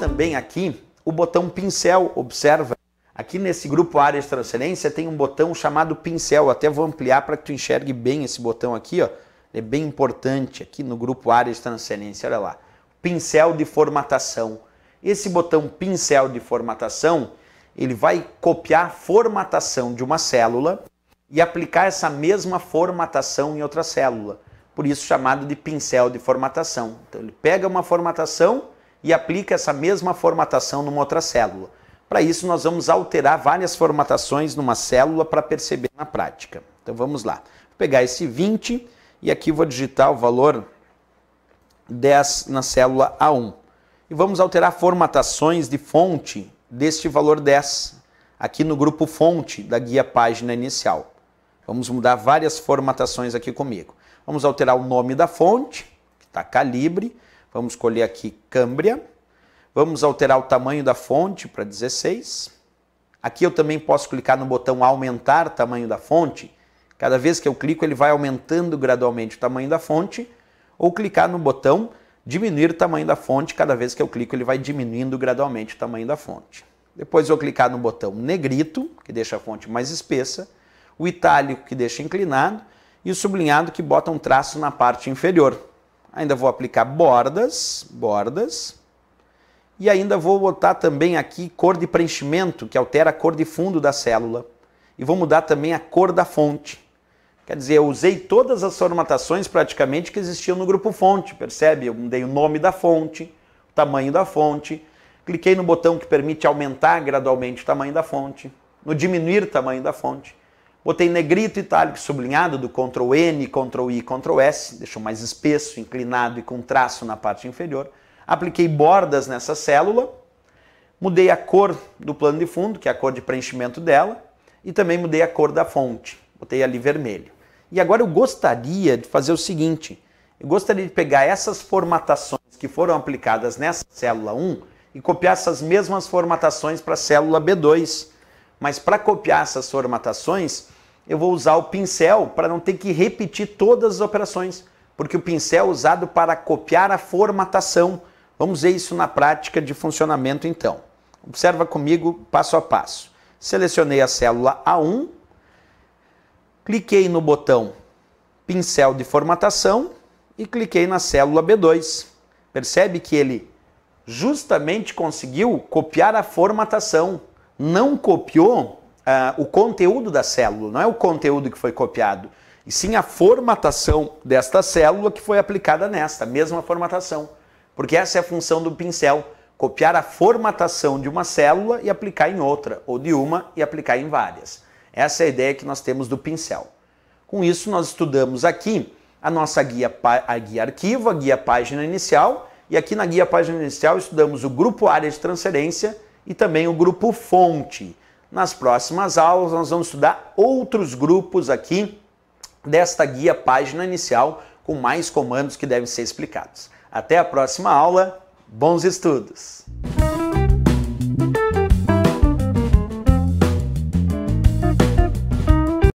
Também aqui o botão pincel, observa. Aqui nesse grupo área de transferência tem um botão chamado pincel, até vou ampliar para que tu enxergue bem esse botão aqui, ó. é bem importante aqui no grupo área de transferência, olha lá. Pincel de formatação. Esse botão pincel de formatação, ele vai copiar a formatação de uma célula e aplicar essa mesma formatação em outra célula. Por isso chamado de pincel de formatação. Então ele pega uma formatação e aplica essa mesma formatação numa outra célula. Para isso, nós vamos alterar várias formatações numa célula para perceber na prática. Então vamos lá. Vou pegar esse 20 e aqui vou digitar o valor 10 na célula A1. E vamos alterar formatações de fonte deste valor 10 aqui no grupo fonte da guia página inicial. Vamos mudar várias formatações aqui comigo. Vamos alterar o nome da fonte, que está calibre, Vamos escolher aqui Câmbria. Vamos alterar o tamanho da fonte para 16. Aqui eu também posso clicar no botão aumentar tamanho da fonte. Cada vez que eu clico, ele vai aumentando gradualmente o tamanho da fonte. Ou clicar no botão diminuir tamanho da fonte. Cada vez que eu clico, ele vai diminuindo gradualmente o tamanho da fonte. Depois eu clicar no botão negrito, que deixa a fonte mais espessa. O itálico, que deixa inclinado. E o sublinhado, que bota um traço na parte inferior. Ainda vou aplicar bordas, bordas. E ainda vou botar também aqui cor de preenchimento, que altera a cor de fundo da célula. E vou mudar também a cor da fonte. Quer dizer, eu usei todas as formatações praticamente que existiam no grupo fonte, percebe? Eu mudei o nome da fonte, o tamanho da fonte, cliquei no botão que permite aumentar gradualmente o tamanho da fonte, no diminuir o tamanho da fonte. Botei negrito, itálico, sublinhado do Ctrl N, Ctrl I, Ctrl S, deixou mais espesso, inclinado e com traço na parte inferior. Apliquei bordas nessa célula, mudei a cor do plano de fundo, que é a cor de preenchimento dela, e também mudei a cor da fonte, botei ali vermelho. E agora eu gostaria de fazer o seguinte, eu gostaria de pegar essas formatações que foram aplicadas nessa célula 1 e copiar essas mesmas formatações para a célula B2, mas para copiar essas formatações, eu vou usar o pincel para não ter que repetir todas as operações, porque o pincel é usado para copiar a formatação. Vamos ver isso na prática de funcionamento então. Observa comigo passo a passo. Selecionei a célula A1, cliquei no botão pincel de formatação e cliquei na célula B2. Percebe que ele justamente conseguiu copiar a formatação não copiou uh, o conteúdo da célula, não é o conteúdo que foi copiado, e sim a formatação desta célula que foi aplicada nesta, mesma formatação. Porque essa é a função do pincel, copiar a formatação de uma célula e aplicar em outra, ou de uma e aplicar em várias. Essa é a ideia que nós temos do pincel. Com isso, nós estudamos aqui a nossa guia, a guia arquivo, a guia página inicial, e aqui na guia página inicial estudamos o grupo área de transferência e também o grupo fonte. Nas próximas aulas, nós vamos estudar outros grupos aqui desta guia página inicial com mais comandos que devem ser explicados. Até a próxima aula, bons estudos!